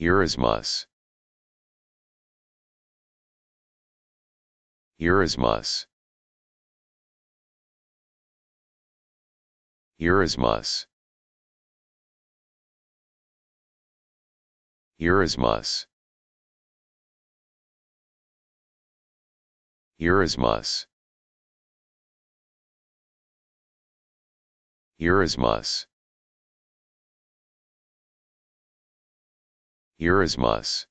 Erasmus. Erasmus. Erasmus. Erasmus. Erasmus. Erasmus. Eurasmus